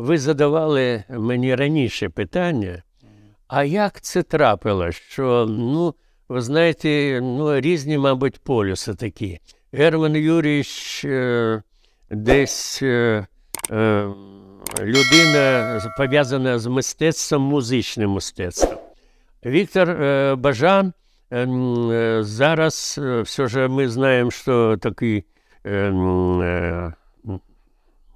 Ви задавали мені раніше питання, а як це трапилось? Що, ну, ви знаєте, ну, різні, мабуть, полюси такі. Герман Юрійович е, десь е, е, людина пов'язана з мистецтвом, музичним мистецтвом. Віктор е, Бажан е, е, зараз все ж ми знаємо, що такий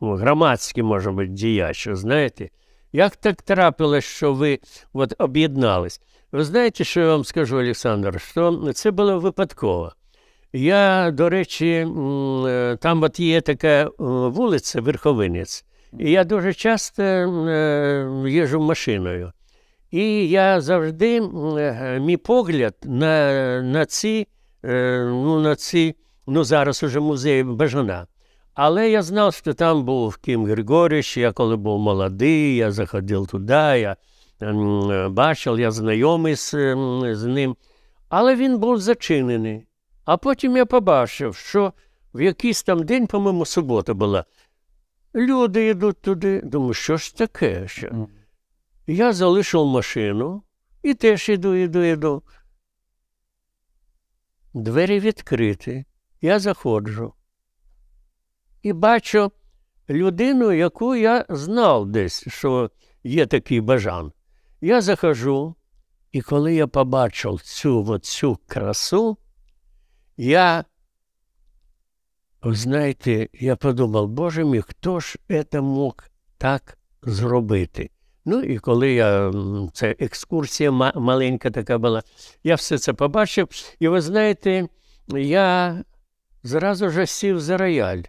громадське, може бути, діячі, знаєте? Як так трапилось, що ви от, об'єднались? Ви знаєте, що я вам скажу, Олександр, що це було випадково. Я, до речі, е, там от є така е, вулиця, Верховинець, і я дуже часто е, їжу машиною. І я завжди, мій погляд на на ці, ну, на ці, ну зараз уже музей Бажана. Але я знав, що там був Кім Григорьевич, я коли був молодий, я заходив туди, я ем, бачив, я знайомий з, ем, з ним. Але він був зачинений. А потім я побачив, що в якийсь там день, по-моєму, субота була. Люди йдуть туди. Думаю, що ж таке? ще? Я залишив машину і теж йду, йду, йду. Двері відкриті, я заходжу і бачу людину, яку я знав десь, що є такий бажан. Я захожу, і коли я побачив цю оцю красу, я, знаєте, я подумав, боже мій, хто ж це мог так зробити? Ну і коли я це екскурсія маленька така була, я все це побачив. І ви знаєте, я зразу ж сів за рояль.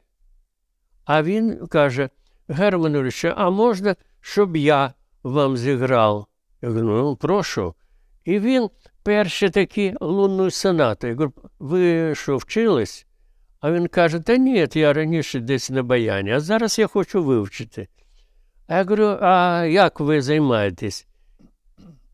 А він каже Герман, Мануровича, а можна, щоб я вам зіграв? Я кажу, ну, прошу. І він перші такі лунну сонату. Я говорю, ви що вчились? А він каже, та ні, я раніше десь на баяні, а зараз я хочу вивчити. А я говорю, а як ви займаєтесь?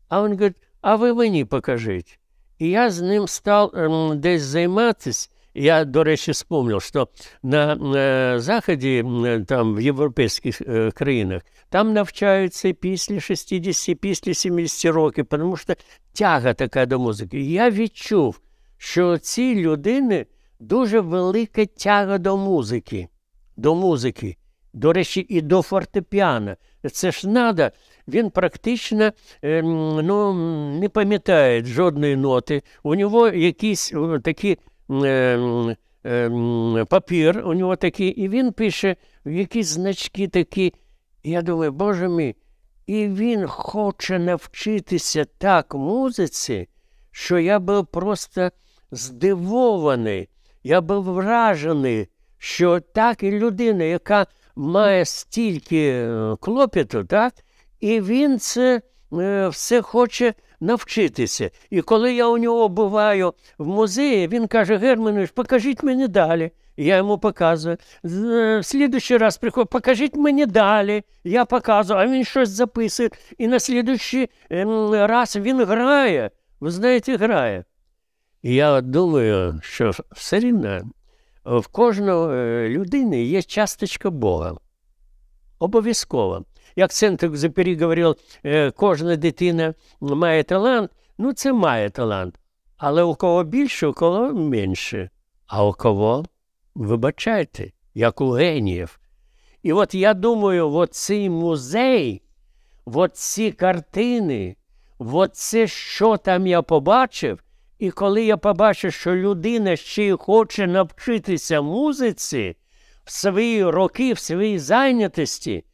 А він говорить, а ви мені покажіть. І я з ним став ем, десь займатись. Я, до речі, спомнив, що на э, Заході, там в європейських э, країнах, там навчаються після 60, після 70 років, тому що тяга така до музики. я відчув, що ці людини дуже велика тяга до музики. До музики, до речі, і до фортепіано. Це ж треба, він практично ем, ну, не пам'ятає жодної ноти. У нього якісь такі Ем, ем, папір, у нього такий, і він пише якісь значки такі. Я думаю, боже мій, і він хоче навчитися так музиці, що я був просто здивований, я був вражений, що так і людина, яка має стільки е, клопіту, так, і він це Е, все хоче навчитися. І коли я у нього буваю в музеї, він каже: Германович, покажіть мені далі. Я йому показую. Е, в слідущий раз приходить, покажіть мені далі. Я показую, а він щось записує. І на слідущий ем, раз він грає. Ви знаєте, грає. я думаю, що все рівно в кожної е, людини є часточка Бога. Обов'язково як Центрик Запері говорив, е, кожна дитина має талант, ну це має талант. Але у кого більше, у кого менше. А у кого вибачайте, як у геніїв. І от я думаю, от цей музей, от ці картини, от це, що там я побачив, і коли я побачу, що людина ще й хоче навчитися музиці в свої роки, в своїй зайнятості,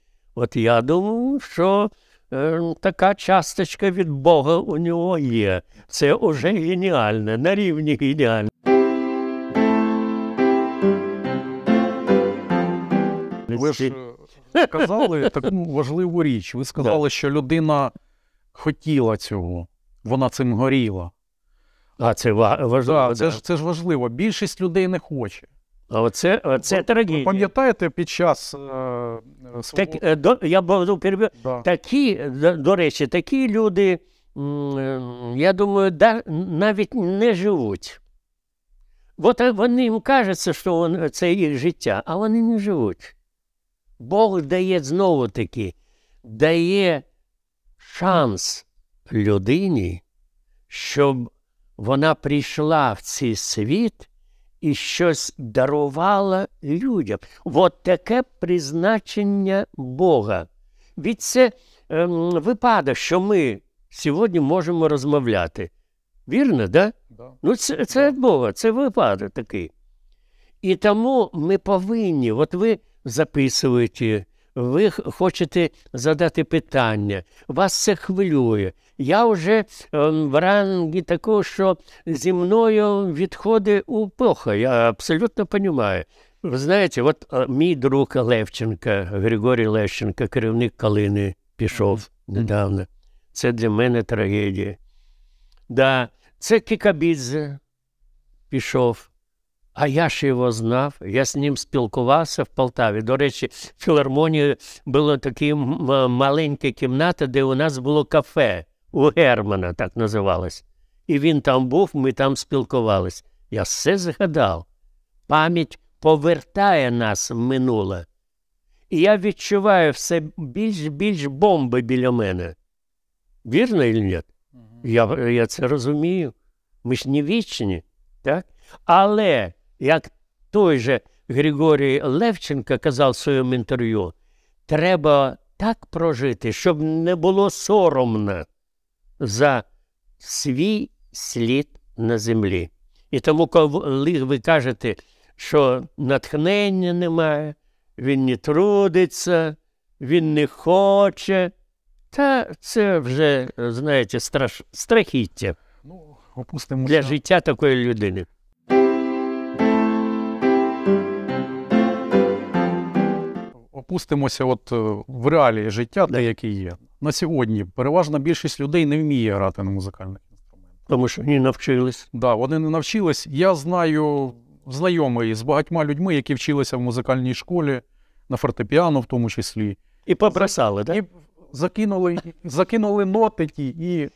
От я думаю, що е, така часточка від Бога у нього є. Це уже геніальне, на рівні геніальне. Ви ж е, сказали таку важливу річ. Ви сказали, що людина хотіла цього, вона цим горіла. А це важливо. Да, це, ж, це ж важливо. Більшість людей не хоче. А оце, оце трагедія. Пам'ятаєте під час е, так, е, до, я буду перебив... да. такі, до, до речі, такі люди, м, е, я думаю, да, навіть не живуть. От е, вони їм кажуть, що вон, це їх життя, а вони не живуть. Бог дає знову таки, дає шанс людині, щоб вона прийшла в цей світ і щось дарувала людям. От таке призначення Бога. Від це ем, випада, що ми сьогодні можемо розмовляти. Вірно, да? да. Ну, це це від Бога, це випадок такий. І тому ми повинні, от ви записуєте, ви хочете задати питання, вас це хвилює я вже ем, в рангі такого, що зі мною відходить у Я абсолютно розумію. Ви знаєте, от е, мій друг Левченка, Григорій Левченко, керівник Калини, пішов недавно. Це для мене трагедія. Да, Це Кікабідзе пішов. А я ж його знав, я з ним спілкувався в Полтаві. До речі, в філармонії була така маленька кімната, де у нас було кафе у Германа так називалось. І він там був, ми там спілкувались. Я все згадав. Пам'ять повертає нас в минуле. І я відчуваю все більш більш бомби біля мене. Вірно чи ні? Я я це розумію. Ми ж не вічні. так? Але, як той же Григорій Левченко казав в своєму інтерв'ю, треба так прожити, щоб не було соромно за свій слід на землі. І тому, коли ви кажете, що натхнення немає, він не трудиться, він не хоче, та це вже, знаєте, страш... страхіття ну, для життя такої людини. опустимося от е, в реалії життя, для які є. На сьогодні переважна більшість людей не вміє грати на музикальних інструментах. Тому що вони навчились. Так, да, вони не навчились. Я знаю знайомий з багатьма людьми, які вчилися в музикальній школі, на фортепіано в тому числі. І побросали, так? закинули закинули ноти ті і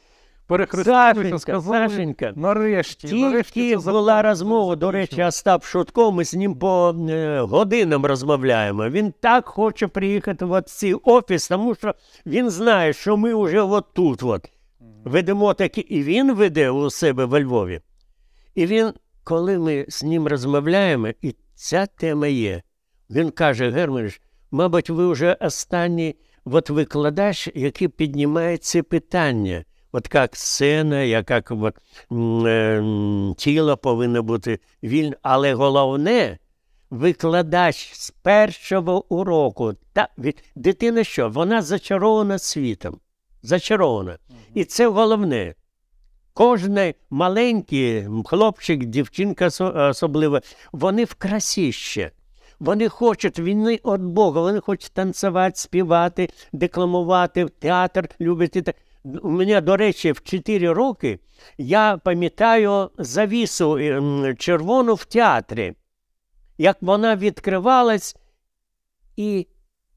Перехрестилися, сказали, Сашенька, нарешті. Тільки була розмова, до речі, Остап Шутко, ми з ним по е, годинам розмовляємо. Він так хоче приїхати в цей офіс, тому що він знає, що ми вже от тут от ведемо такі, і він веде у себе во Львові. І він, коли ми з ним розмовляємо, і ця тема є, він каже: Германович, мабуть, ви вже останній от викладач, який піднімає це питання от як сцена, як от, е, тіло повинно бути вільне. Але головне, викладач з першого уроку, та від дитина що? Вона зачарована світом. Зачарована. Угу. І це головне. Кожний маленький хлопчик, дівчинка особливо, вони в красі ще. Вони хочуть війни від Бога, вони хочуть танцювати, співати, декламувати, в театр любити. так. У мене, до речі, в 4 роки я пам'ятаю завісу е, червону в театрі, як вона відкривалась, і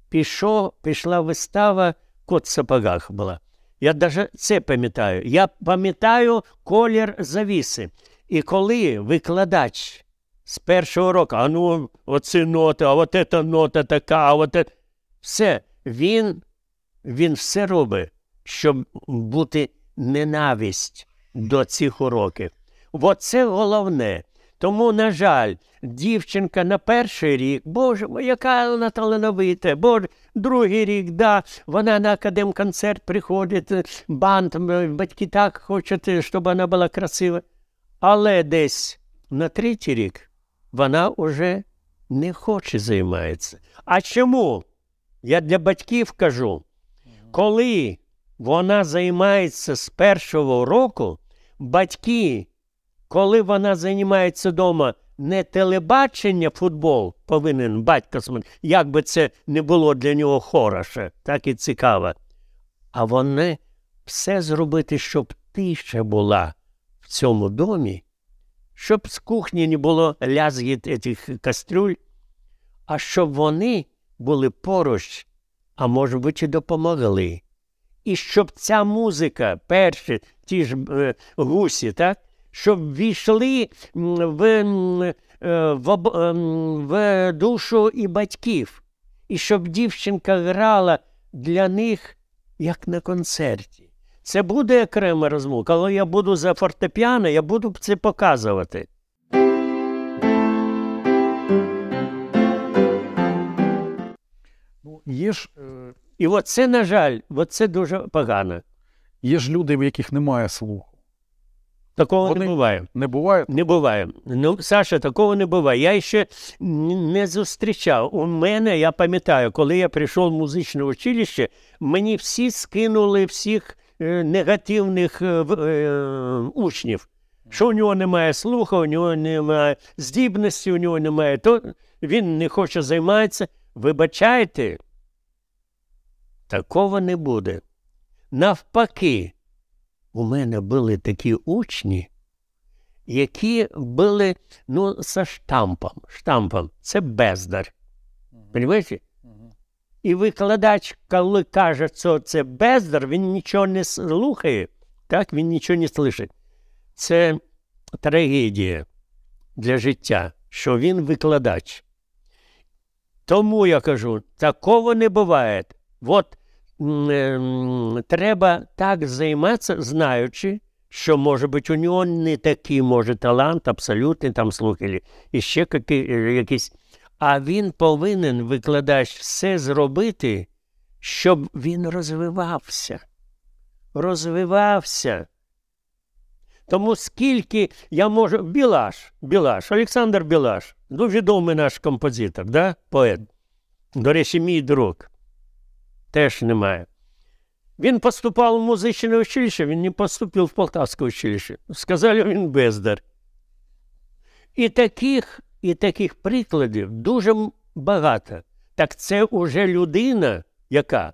пішов, пішла вистава кот в сапогах була. Я навіть це пам'ятаю. Я пам'ятаю колір завіси. І коли викладач з першого року, а ну, оці ноти, а от ця нота така, а от це, все, він, він все робить щоб бути ненависть до цих уроків. Оце головне. Тому, на жаль, дівчинка на перший рік, боже, яка вона талановита, боже, другий рік, да, вона на академ-концерт приходить, банд, батьки так хочуть, щоб вона була красива. Але десь на третій рік вона вже не хоче займається. А чому? Я для батьків кажу, коли вона займається з першого року, батьки, коли вона займається вдома, не телебачення футбол повинен батько смотрити, як би це не було для нього хороше, так і цікаво. А вони все зробити, щоб тиша була в цьому домі, щоб з кухні не було лязгіт цих кастрюль, а щоб вони були поруч, а може бути, і допомогли. І щоб ця музика, перші ті ж е, гусі, так, щоб війшли в, е, в, е, в душу і батьків, і щоб дівчинка грала для них, як на концерті. Це буде окрема розмова, коли я буду за фортепіано, я буду це показувати. Ну, Є ж е, і оце, на жаль, оце дуже погано. Є ж люди, в яких немає слуху. Такого Вони не буває. Не буває? Не буває. Ну, Саша, такого не буває. Я ще не зустрічав. У мене, я пам'ятаю, коли я прийшов в музичне училище, мені всі скинули всіх е, негативних е, е, учнів. Що у нього немає слуху, у нього немає здібності, у нього немає, то він не хоче займатися. Вибачайте, Такого не буде. Навпаки, у мене були такі учні, які були ну, за штампом. Штампом це бездар. Понимаєте? І викладач, коли каже, що це бездар, він нічого не слухає, так він нічого не слухає. Це трагедія для життя, що він викладач. Тому я кажу, такого не буває. От Ем, треба так займатися, знаючи, що, може бути, у нього не такий, може, талант, абсолютний там слухали, і ще е, якісь. А він повинен, викладач, все зробити, щоб він розвивався. Розвивався. Тому скільки я можу. Білаш, Білаш, Олександр Білаш, ну відомий наш композитор, да? поет. До речі, мій друг теж немає. Він поступав в музичне училище, він не поступив в Полтавське училище. Сказали, він бездар. І таких, і таких прикладів дуже багато. Так це вже людина, яка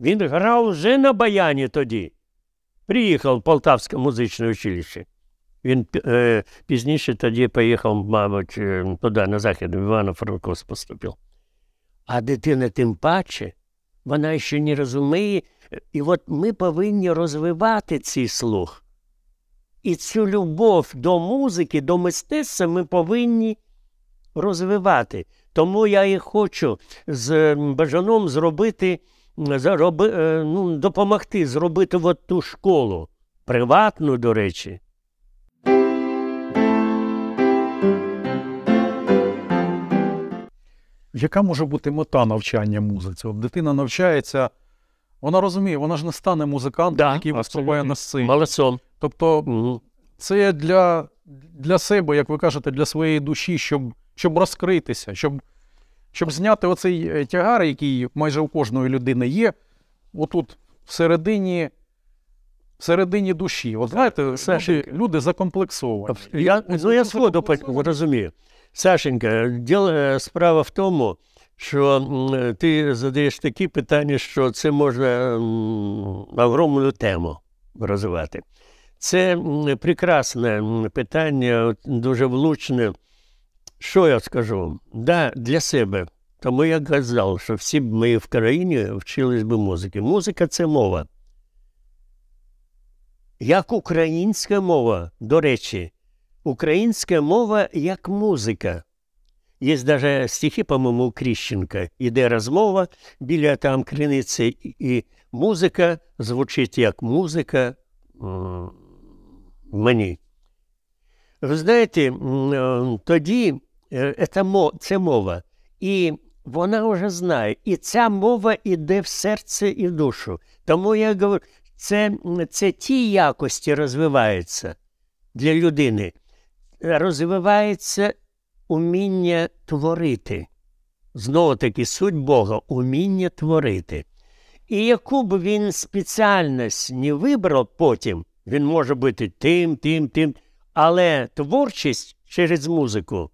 він грав вже на баяні тоді. Приїхав в Полтавське музичне училище. Він е, пізніше тоді поїхав, мабуть, е, туди, на захід в Івано-Франковськ поступив. А дитина тим паче вона ще не розуміє, і от ми повинні розвивати цей слух. І цю любов до музики, до мистецтва ми повинні розвивати. Тому я і хочу з бажаном зробити, зароби, е, ну, допомогти зробити от ту школу, приватну, до речі, Яка може бути мета навчання музиці? От дитина навчається, вона розуміє, вона ж не стане музикантом, да, який виступає на сцені. Малецом. Тобто, це для для себе, як ви кажете, для своєї душі, щоб щоб розкритися, щоб щоб зняти оцей е, тягар, який майже у кожної людини є, отут всередині всередині душі. От знаєте, люди, люди закомплексовані. Я, ну, я свого розумію. Сашенька, діло, е, справа в тому, що ти задаєш такі питання, що це можна огромну тему розвивати. Це прекрасне питання, дуже влучне. Що я скажу? Да, Для себе. Тому я казав, що всі б ми в країні вчились би музики. Музика це мова. Як українська мова, до речі, Українська мова як музика. Є даже стихи, по-моему, Кріщенка. Іде розмова біля там криниці, і музика звучить як музика мені. Ви знаєте, тоді е, це мова, і вона вже знає, і ця мова йде в серце і в душу. Тому я говорю, це, це ті якості розвиваються для людини розвивається уміння творити. Знову таки, суть Бога уміння творити. І яку б він спеціальність не вибрав потім, він може бути тим, тим, тим. Але творчість через музику,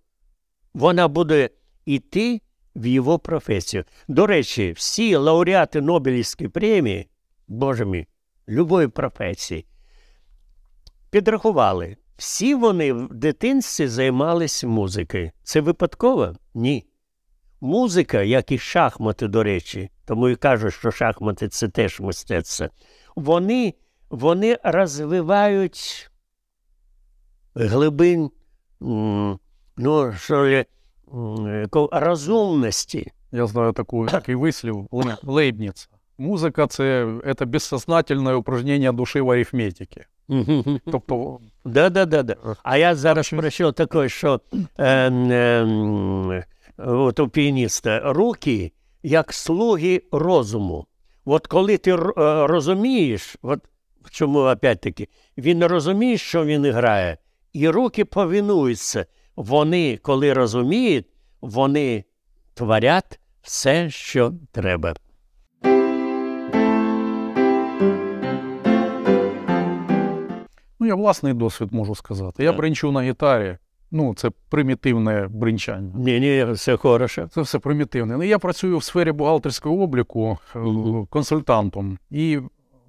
вона буде йти в його професію. До речі, всі лауреати Нобелівської премії, боже мій, любої професії, підрахували, всі вони в дитинстві займалися музикою. Це випадково? Ні. Музика, як і шахмати, до речі, тому і кажуть, що шахмати це теж мистецтво. Вони вони розвивають глибин ну, що розумності. Я знаю таку, такий вислів Лейбніц. Музика це, це безсознательне упражнення душі в арифметиці. Тобто. Да, да, да, да. А я зараз прочел такое, що е, е, от у піаніста руки як слуги розуму. От коли ти е, розумієш, от чому опять-таки, він розуміє, що він грає, і руки повинуються. Вони, коли розуміють, вони творять все, що треба. я власний досвід можу сказати. Я бринчу на гітарі. Ну, це примітивне бринчання. Ні, ні, все хороше. Це все примітивне. Ну, я працюю в сфері бухгалтерського обліку е, консультантом і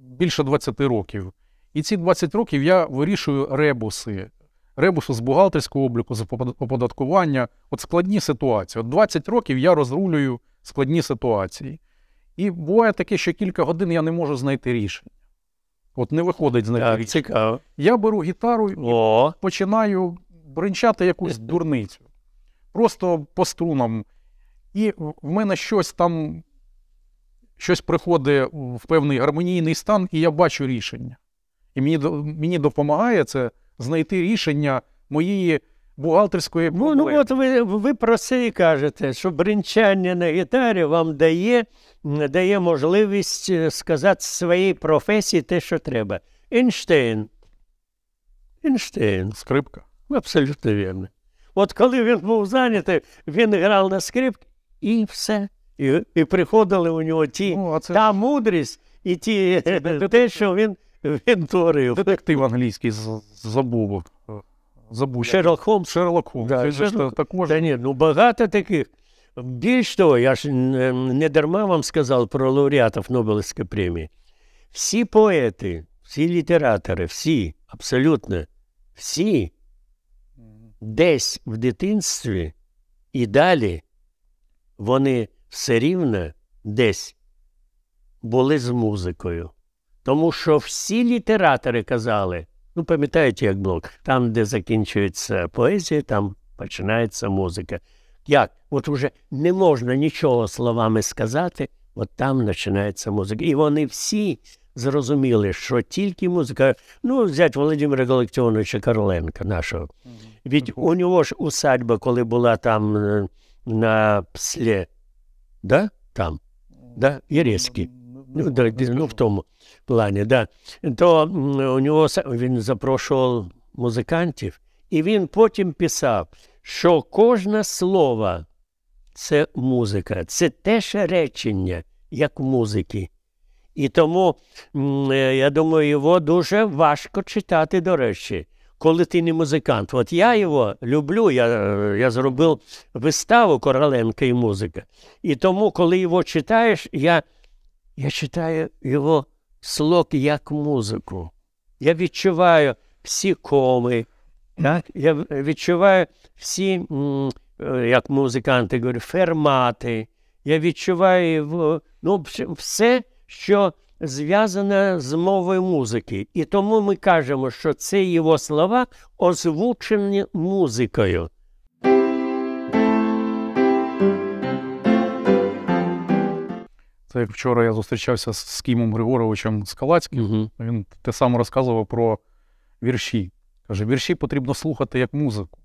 більше 20 років. І ці 20 років я вирішую ребуси. Ребуси з бухгалтерського обліку, з оподаткування. От складні ситуації. От 20 років я розрулюю складні ситуації. І буває таке, що кілька годин я не можу знайти рішення. От не виходить з цікаво. Я беру гітару і О. починаю бринчати якусь е. дурницю. Просто по струнам. І в мене щось там, щось приходить в певний гармонійний стан, і я бачу рішення. І мені мені допомагає це знайти рішення моєї бухгалтерської ну, ну, проблеми. Ну, от ви ви про це і кажете, що бринчання на гітарі вам дає дає можливість е, сказати своїй професії те, що треба. Ейнштейн. Ейнштейн. Скрипка. Абсолютно вірно. От коли він був зайнятий, він грав на скрипці і все. І і приходили у нього ті ну, це... та мудрість і ті, е, те, що він, він творив. Детектив англійський забув забув. Шерлок Холмс. Шерлок Холмс. Да, Шерлок... так можна... Та ні, ну багато таких. Більш того, я ж ем, не дарма вам сказав про лауреатів Нобелівської премії. Всі поети, всі літератори, всі, абсолютно, всі десь в дитинстві і далі вони все рівно десь були з музикою. Тому що всі літератори казали, Ну, пам'ятаєте, як блок? Там, де закінчується поезія, там починається музика. Як? От уже не можна нічого словами сказати, от там починається музика. І вони всі зрозуміли, що тільки музика. Ну, взять Володимира Галактіоновича Карленка нашого. ведь у нього ж усадьба, коли була там е, на пслі, да? там, да? Єрецькій. Ну, ну да, ну, в тому плане, да, то у нього він запрошував музикантів, і він потім писав, що кожне слово це музика, це те ж речення, як музики. І тому, е, я думаю, його дуже важко читати, до речі, коли ти не музикант. От я його люблю, я е, я зробив виставу Короленка і музика. І тому, коли його читаєш, я я читаю його слог як музику. Я відчуваю всі коми, так? я відчуваю всі, е, як музиканти говорять, фермати. Я відчуваю ну, все, що зв'язане з мовою музики. І тому ми кажемо, що це його слова озвучені музикою. Це як вчора я зустрічався з Кімом Григоровичем Скалацьким. Угу. Він те саме розказував про вірші. Каже, вірші потрібно слухати як музику.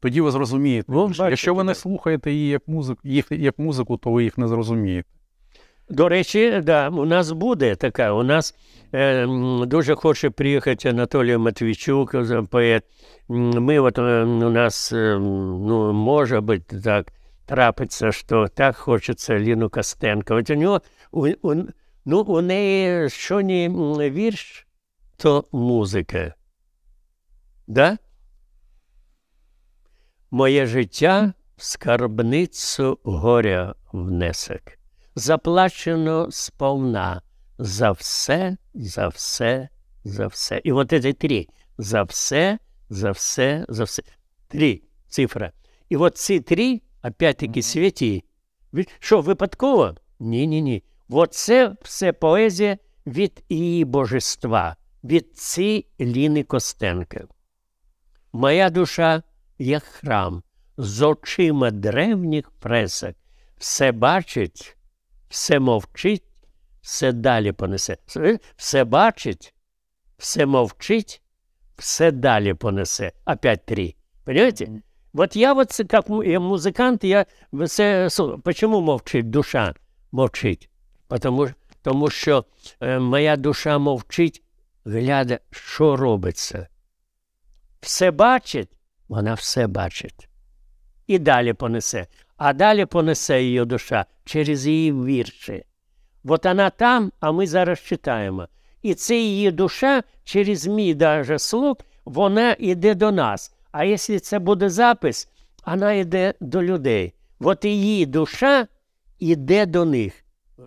Тоді ви зрозумієте. Ну, Якщо ви не слухаєте її як музику, їх як музику, то ви їх не зрозумієте. До речі, да, у нас буде така. У нас е, дуже хоче приїхати Анатолій Матвійчук, ем, поет. Ми от ем, у нас, ну, може бути так трапиться, що так хочеться Ліну Костенко. От у нього, у, у, ну, у неї що не вірш, то музика. Да? Моє життя в скарбницю горя внесок. Заплачено сповна за все, за все, за все. І от це три. За все, за все, за все. Три цифра. І от ці три Опять-таки святі. Що, випадково? Ні, ні, ні. Оце все поезія від її божества, від ці Ліни Костенки. Моя душа, як храм, з очима древніх пресок, все бачить, все мовчить, все далі понесе. Все бачить, все мовчить, все далі понесе. Опять три. Понимаете? От я оце як музикант, я все... Почему мовчить душа? Мовчить. Потому, тому що е, моя душа мовчить, гляда, що робиться. Все бачить, вона все бачить. І далі понесе. А далі понесе її душа через її вірші. От вона там, а ми зараз читаємо. І це її душа через мій даже слух, вона йде до нас. А якщо це буде запис, вона йде до людей. От її душа йде до них.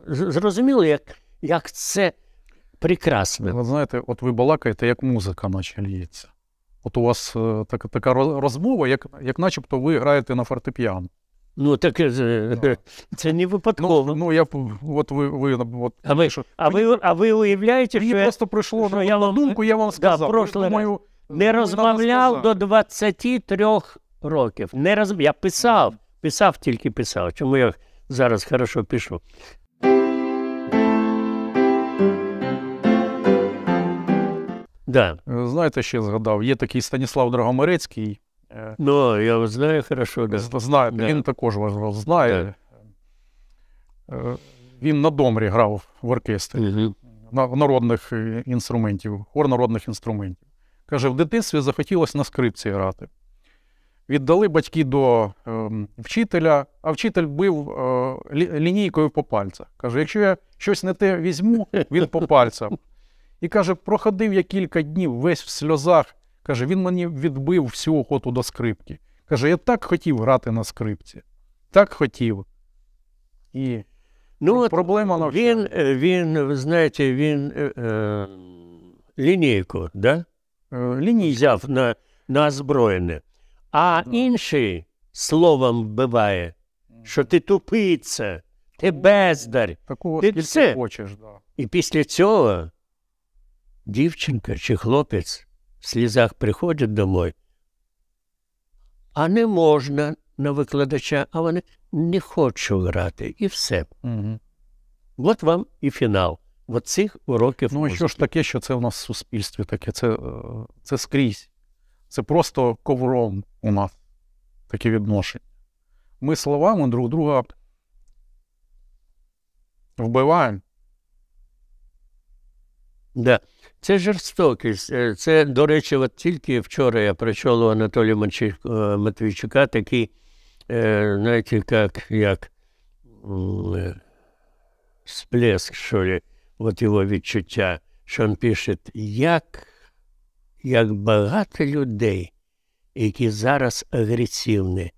Зрозуміло, як як це прекрасно. Ви знаєте, от ви балакаєте, як музика, наче лється. От у вас е, так, така розмова, як як начебто ви граєте на фортепіано. Ну, так да. Е, е, це не випадково. Ну, ну я от ви, ви от, а ви, що, а ви, а ви уявляєте, що. Мені просто прийшло що на я вам, думку, я вам сказав. Да, Думаю, раз не розмовляв до 23 років. Не роз... Я писав, писав, тільки писав. Чому я зараз хорошо пишу? Да. Знаєте, ще згадав, є такий Станіслав Драгомирецький. Е, ну, я його знаю хорошо. Да. Знаю, да. Він також вас знає. Да. Е, він на домрі грав в оркестрі угу. народних е, інструментів, хор народних інструментів. Каже, в дитинстві захотілося на скрипці грати. Віддали батьки до е, вчителя, а вчитель бив е, лінійкою по пальцях. Каже, якщо я щось не те візьму, він по пальцям. І каже, проходив я кілька днів весь в сльозах. Каже, він мені відбив всю охоту до скрипки. Каже, я так хотів грати на скрипці. Так хотів. І ну, проблема от навчання. Він, е, він, ви знаєте, він е, е лінійку, да? Е, лінійку. взяв на на озброєне. А да. інший словом вбиває, що ти тупиця, ти бездарь, Такого ти все. хочеш, да. І після цього дівчинка чи хлопець в слізах приходять домой, а не можна на викладача, а вони не хочуть грати, і все. Угу. От вам і фінал оцих уроків. Ну, що ж таке, що це в нас в суспільстві таке? Це е, це скрізь. Це просто ковром у нас такі відношення. Ми словами друг друга вбиваємо. Да. Це жорстокість. Е, це, до речі, от тільки вчора я прийшов у Анатолія е, Матвійчука такий, знаєте, як як сплеск, що ли от його відчуття, що він пише, як, як багато людей, які зараз агресивні.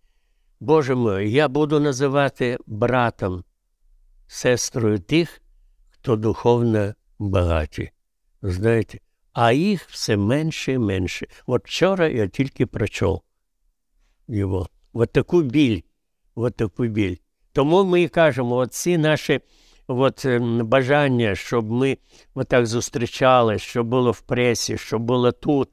Боже мой, я буду називати братом, сестрою тих, хто духовно багаті. Знаєте, а їх все менше і менше. От вчора я тільки прочов його. От таку біль, от таку біль. Тому ми і кажемо, от ці наші от, ем, бажання, щоб ми отак зустрічали, щоб було в пресі, щоб було тут,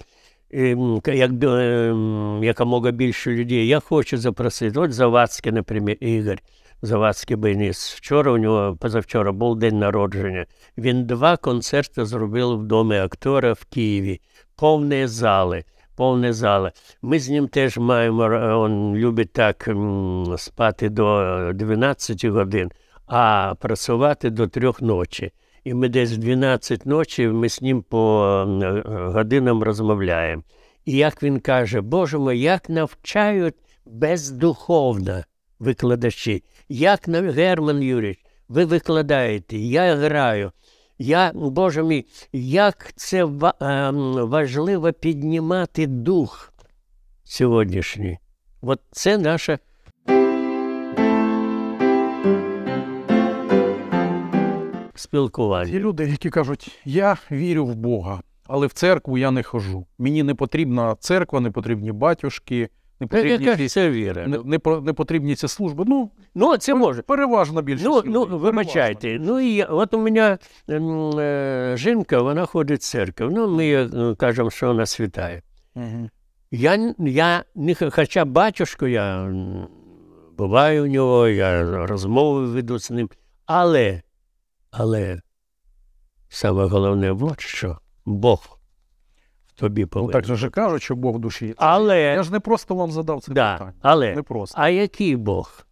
ем, як, ем, якомога більше людей. Я хочу запросити. От Завадський, наприклад, Ігор. Завадський Беніс. Вчора у нього позавчора був день народження. Він два концерти зробив в домі актора в Києві, повні зали. Повне зали. Ми з ним теж маємо, він е, любить так спати до 12 е, годин а працювати до трьох ночі. І ми десь в 12 ночі ми з ним по е, годинам розмовляємо. І як він каже, Боже мой, як навчають бездуховно викладачі, як нав... Герман Юрійович, ви викладаєте, я граю. Я, Боже мій, як це е, важливо піднімати дух сьогоднішній. От це наша спілкування. Є люди, які кажуть, я вірю в Бога, але в церкву я не хожу. Мені не потрібна церква, не потрібні батюшки, не потрібні Яка ця віра. не, не, не потрібні ці служби. Ну, ну це може. Переважно більше. Ну, ну вибачайте. Ну і от у мене э, жінка, вона ходить в церкву. Ну, ми її, е, кажемо, що вона світає. Угу. Я, я не хоча батюшку, я буваю у нього, я розмови веду з ним. Але але саме головне, от що Бог в тобі повинен. Ну, Так же кажуть, що Бог в душі. Але... Я ж не просто вам задав це да, питання. Але... Не просто. А який Бог?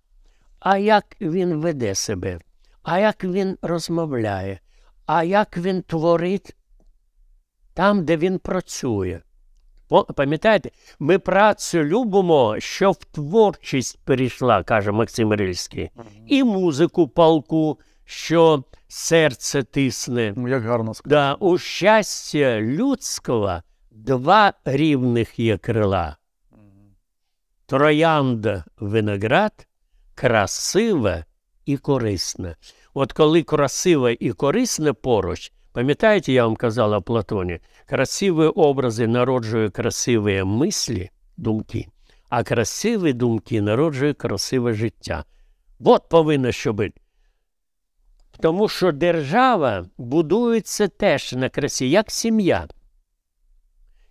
А як він веде себе? А як він розмовляє? А як він творить там, де він працює? Пам'ятаєте, ми працю любимо, що в творчість перейшла, каже Максим Рильський, і музику палку, що серце тисне. Ну, Як гарно сказав. Да, У щастя людського два рівних є крила. Троянда виноград красива і корисна. От коли красива і корисна поруч, пам'ятаєте, я вам казала Платоні, красиві образи народжує красиві мислі, думки, а красиві думки народжує красиве життя. От повинно що бути. Тому що держава будується теж на красі, як сім'я.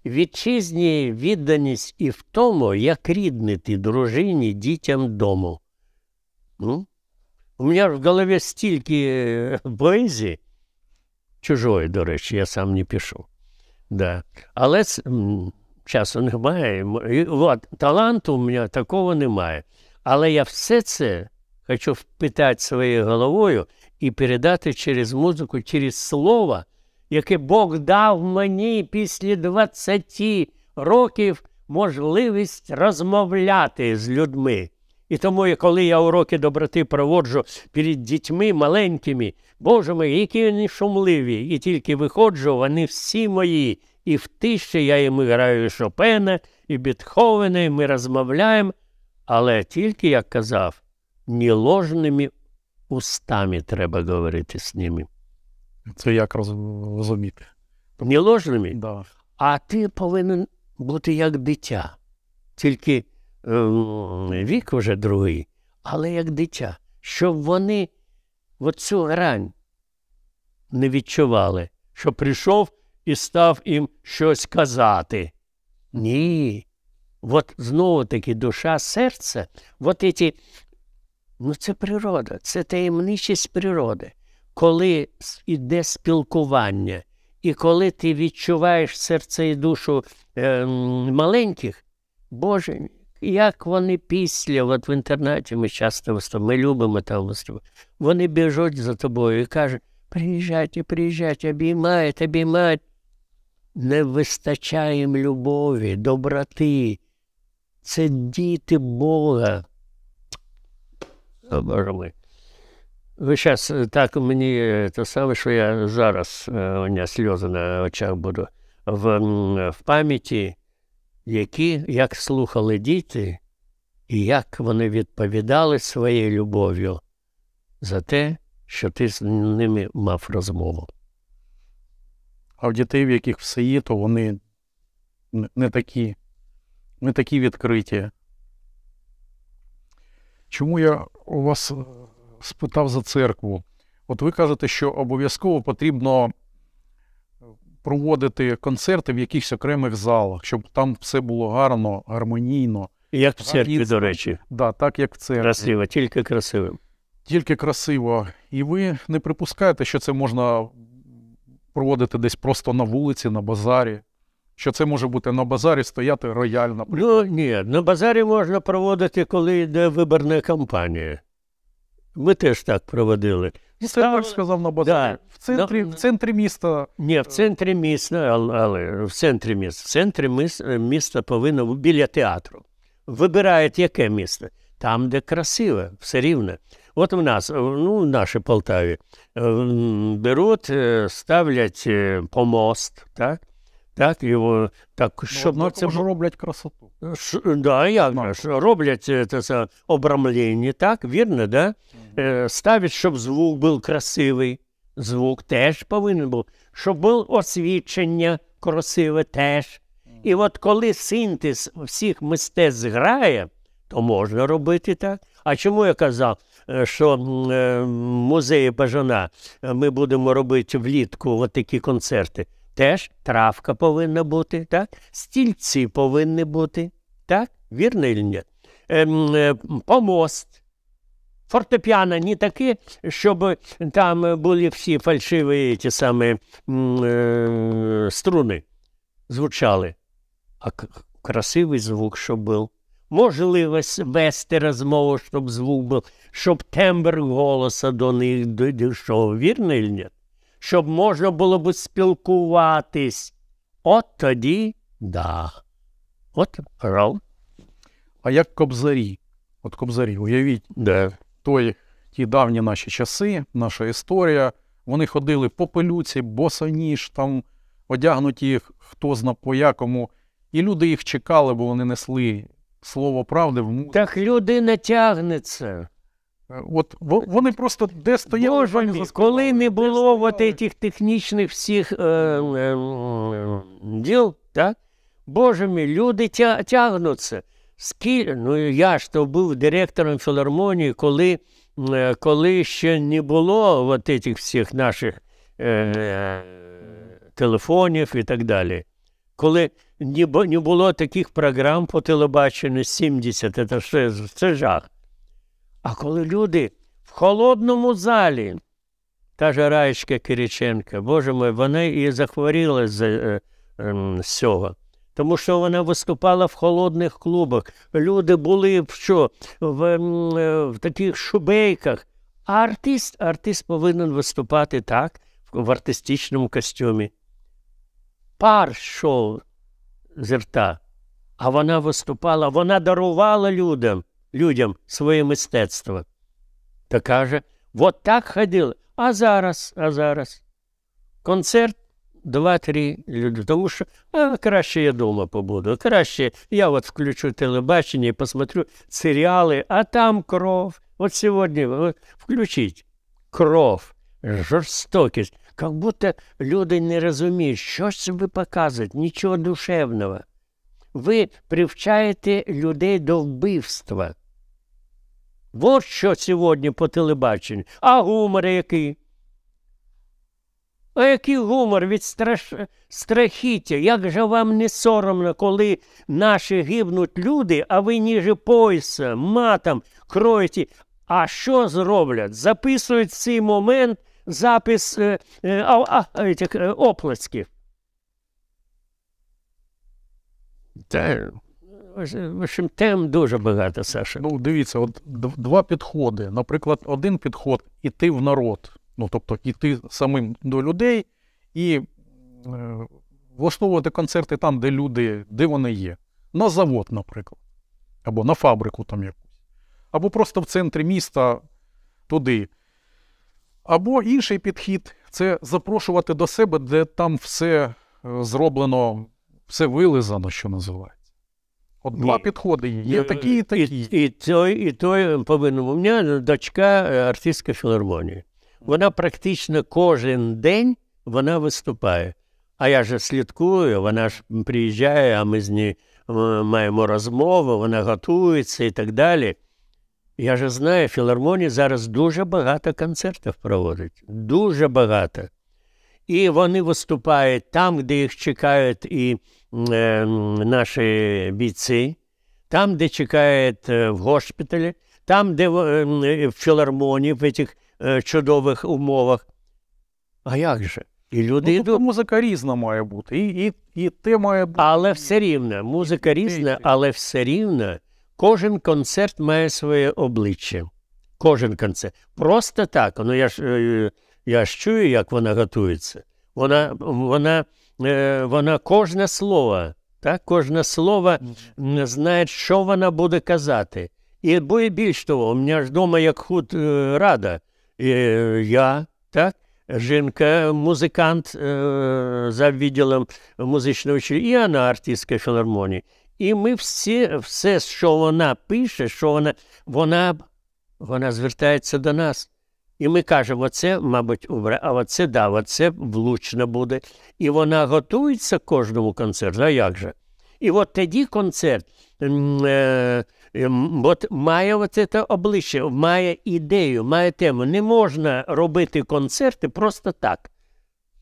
Вітчизні відданість і в тому, як ріднити дружині дітям дому. Ну, У мене в голові стільки е, поезії, чужої, до речі, я сам не пишу. Да. Але часу немає. І, от, Таланту у мене такого немає. Але я все це хочу впитати своєю головою і передати через музику, через слово, яке Бог дав мені після 20 років можливість розмовляти з людьми. І тому, коли я уроки доброти проводжу перед дітьми маленькими, Боже мій, які вони шумливі, і тільки виходжу, вони всі мої. І в тиші я їм граю Шопена, і Бетховена, і ми розмовляємо, але тільки, як казав, ні ложними устами треба говорити з ними. Це як розуміти? Тобто не ложними? Да. А ти повинен бути як дитя. Тільки ем, вік уже другий, але як дитя, щоб вони оцю грань не відчували, що прийшов і став їм щось казати. Ні. От знову-таки душа, серце, от ці Ну, це природа, це таємничість природи. Коли йде спілкування, і коли ти відчуваєш серце і душу е, маленьких, Боже, як вони після, от в інтернаті ми часто ми любимо там виступати, вони біжуть за тобою і кажуть, приїжджайте, приїжджайте, обіймають, обіймають. Не вистачає їм любові, доброти. Це діти Бога оборони. Ви зараз е, так мені е, те саме, що я зараз е, у мене сльози на очах буду. В, в пам'яті, які як слухали діти, і як вони відповідали своєю любов'ю за те, що ти з ними мав розмову. А в дітей, в яких все є, то вони не такі, не такі відкриті. Чому я у вас е, спитав за церкву. От ви кажете, що обов'язково потрібно е, проводити концерти в якихось окремих залах, щоб там все було гарно, гармонійно. Як в церкві, так, до речі. Да, так, як в церкві. Красиво, тільки красиво. Тільки красиво. І ви не припускаєте, що це можна проводити десь просто на вулиці, на базарі. Що це може бути на базарі стояти рояльно? Ну ні, на базарі можна проводити, коли йде виборна кампанія. Ми теж так проводили. Ну, це так сказав на базарі. Да. В центрі на... Ну, в центрі міста. Ні, в центрі міста, але в центрі міста. В центрі міста повинно біля театру. Вибирають яке місто? Там, де красиве, все рівне. От в нас, е, ну, в нашій Полтаві, е, беруть, е, ставлять помост, так? Так, його так, ну, щоб ну, це роблять красоту. Ш, да, як Марко. ж, роблять це, обрамлення, так, вірно, да? Угу. Е, ставлять, щоб звук був красивий. Звук теж повинен був, щоб було освічення красиве теж. І от коли синтез всіх мистецтв грає, то можна робити так. А чому я казав, е, що е, музеї Бажана е, ми будемо робити влітку от такі концерти? теж травка повинна бути, так? стільці повинні бути, так? вірно чи ні? Помост. Фортепіано не таке, щоб там були всі фальшиві ті самі е, струни звучали, а красивий звук, що був. Можливо, вести розмову, щоб звук був, щоб тембр голоса до них дійшов. Вірно чи ні? щоб можна було б спілкуватись. От тоді да. От рол. А як кобзарі? От кобзарі, уявіть, yeah. той, ті давні наші часи, наша історія. Вони ходили по пилюці, босоніж, там одягнуті хто зна по якому. І люди їх чекали, бо вони несли слово правди в музику. Так люди не тягнеться. Е, от вони просто де стояли. Боже мій, Коли не було от этих технічних всіх е, е, діл, так? Боже мій, люди тя, тягнуться. Скіль... Ну, я ж то був директором філармонії, коли е, коли ще не було от этих всіх наших е, е, телефонів і так далі. Коли не було таких програм по телебаченню 70, це, це жах. А коли люди в холодному залі, та же Раєчка Кириченка, боже мой, вона і захворіла з е, е, цього. Тому що вона виступала в холодних клубах. Люди були що, в, в ем, е, в, таких шубейках. А артист артист повинен виступати так, в артистичному костюмі. Пар шов з рта, а вона виступала, вона дарувала людям людям своє мистецтво. Та каже, от так ходили, а зараз, а зараз. Концерт два-три люди. Тому що а, краще я вдома побуду. Краще я от включу телебачення і посмотрю серіали, а там кров. От сьогодні от, включіть кров, жорстокість. Как будто люди не розуміють, що ж ви показуєте, нічого душевного. Ви привчаєте людей до вбивства. Вот що сьогодні по телебаченню. А гумор який? А який гумор від страш... страхіття? Як же вам не соромно, коли наші гибнуть люди, а ви ніже пояса, матом кроєте? А що зроблять? Записують в цей момент запис е, е, а, а, цих, е, оплесків. Е, в общем, тем дуже багато, Саша. Ну, дивіться, от два підходи. Наприклад, один підход іти в народ, ну тобто іти самим до людей і е, влаштовувати концерти там, де люди, де вони є. На завод, наприклад, або на фабрику там якусь, або просто в центрі міста туди. Або інший підхід це запрошувати до себе, де там все е, зроблено, все вилизано, що називають. От два підходи є е, такі, і такі. І, і той, і той повинен. У мене дочка е, артистка філармонії. Вона практично кожен день вона виступає. А я ж слідкую, вона ж приїжджає, а ми з нею маємо розмову, вона готується і так далі. Я ж знаю, філармонія зараз дуже багато концертів проводить. Дуже багато. І вони виступають там, де їх чекають і Е, наші бійці, там, де чекають е, в госпіталі, там, де е, в філармонії, в цих чудових умовах. А як же? І люди ну, тобто йдуть. Музика різна має бути. І, і, і те має бути. Але все рівно. Музика різна, але все рівно кожен концерт має своє обличчя. Кожен концерт. Просто так. Ну я ж я ж чую, як вона готується. Вона, вона Е, вона кожне слово, так, кожне слово знає, що вона буде казати. І буде більш того, у мене ж вдома як худ е, рада. Е, я, так, жінка, музикант за відділом музичного училища, і вона артистська філармонії. І ми всі, все, що вона пише, що вона, вона, вона звертається до нас. І ми кажемо, оце, мабуть, убра, а оце да, оце влучно буде. І вона готується кожному концерту, а як же? І от тоді концерт е, от має оце обличчя, має ідею, має тему. Не можна робити концерти просто так.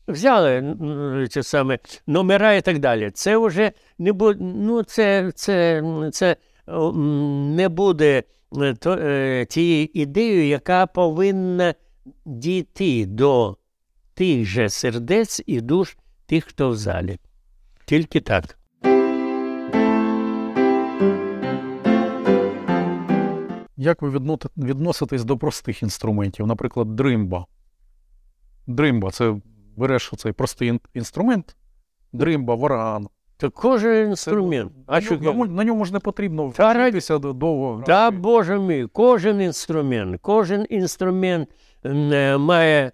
Взяли ці саме номера і так далі. Це вже не буде. Ну, це, це, це не буде е, е, тією ідеєю, яка повинна дійти до тих же сердець і душ тих, хто в залі. Тільки так. Як ви відноситесь до простих інструментів, наприклад, дримба? Дримба це береш оцей простий інструмент, дримба, варан. Кожен інструмент. Ну, а що йому на ньому ж не потрібно вчитися довго. Та Боже мій, кожен інструмент, кожен інструмент має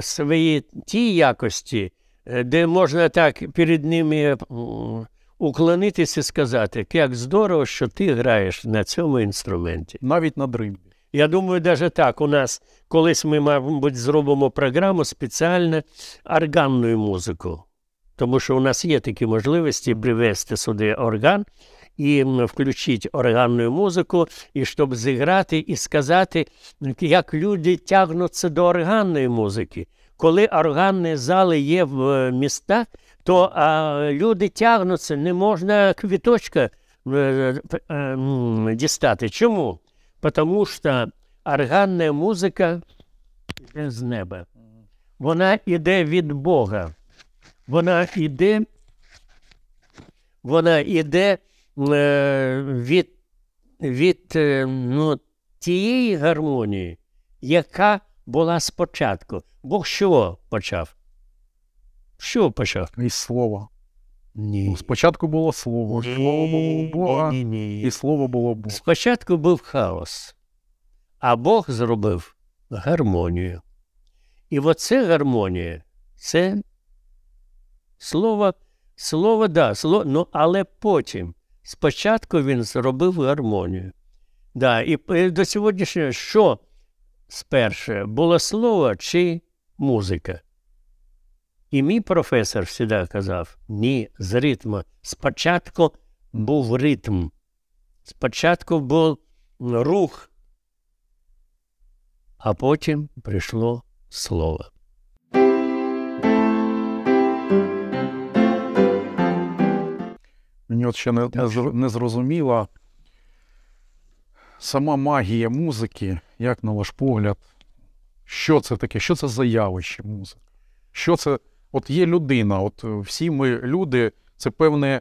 свої ті якості, е, де можна так перед ними уклонитися і сказати, як здорово, що ти граєш на цьому інструменті. Навіть на дримбі. Я думаю, навіть так. У нас колись ми, мабуть, зробимо програму спеціально органну музику тому що у нас є такі можливості привезти сюди орган і включити органну музику, і щоб зіграти і сказати, як люди тягнуться до органної музики. Коли органні зали є в е, містах, то а, люди тягнуться, не можна квіточка е, е, дістати. Чому? Тому що органна музика йде з неба. Вона йде від Бога вона йде, вона йде е, від від е, ну, тієї гармонії, яка була спочатку. Бог що почав? Що почав? Із слова. Ні. Ну, спочатку було слово. Ні, слово було Бога, ні, ні. і слово було Бог. Спочатку був хаос, а Бог зробив гармонію. І оце гармонія це Слово, слово, да, слово, ну, але потім. Спочатку він зробив гармонію. Да, І до сьогоднішнього, що сперше, було слово чи музика? І мій професор завжди казав: ні, з ритму. Спочатку був ритм. Спочатку був рух, а потім прийшло слово. Мені от ще не, не, не зрозуміла сама магія музики, як на ваш погляд, що це таке, що це за явище музики? Що це? От є людина, от е, всі ми люди, це певне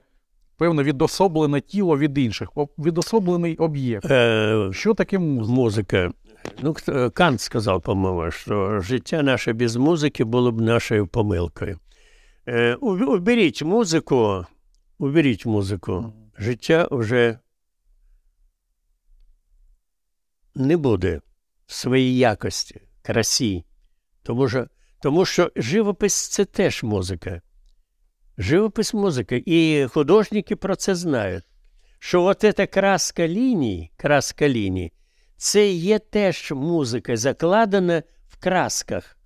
певне відособлене тіло від інших, відособлений об'єкт. Е, що таке музика? Музика. Ну, е, Кант сказав, по-моєму, що життя наше без музики було б нашою помилкою. Уберіть музику. Уберіть музику. Життя вже не буде в своїй якості, красі. Тому що тому що живопис це теж музика. Живопис музика. І художники про це знають. Що от ця краска лінії краска ліній, це є теж музика, закладена в красках.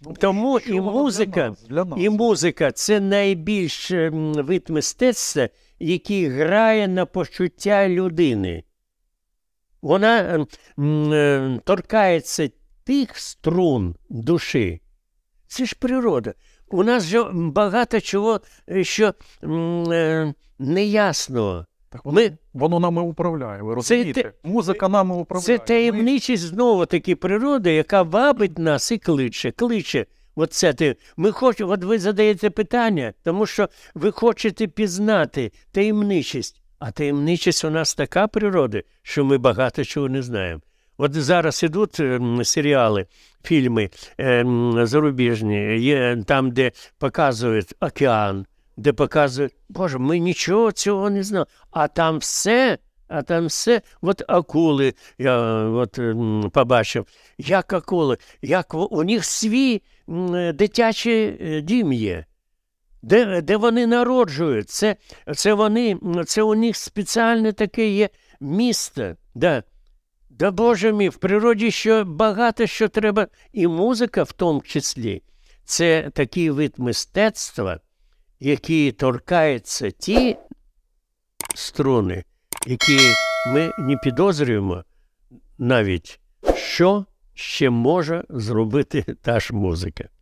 Ну, Тому і музика, і музика це найбільш ем, вид мистецтва, який грає на почуття людини. Вона ем, ем, торкається тих струн душі. Це ж природа. У нас же багато чого, е, що е, неясного. Ми Воно нами управляє. ви розумієте? Це, Музика нами управляє. Це таємничість знову таки природи, яка вабить нас і кличе, кличе. От це ти. Ми хочемо, от ви задаєте питання, тому що ви хочете пізнати таємничість. А таємничість у нас така природа, що ми багато чого не знаємо. От зараз ідуть ем, серіали, фільми ем, зарубіжні, є там, де показують океан де показують, Боже, ми нічого цього не знали, а там все. А там все, от акули я от побачив, як акули, як у них свій дитячий е, дім є, де де вони народжують. Це це, вони, це у них спеціальне таке є місто. Да. Да Боже мій, в природі ще багато що треба, і музика в тому числі. Це такий вид мистецтва які торкаються ті струни, які ми не підозрюємо навіть, що ще може зробити та ж музика.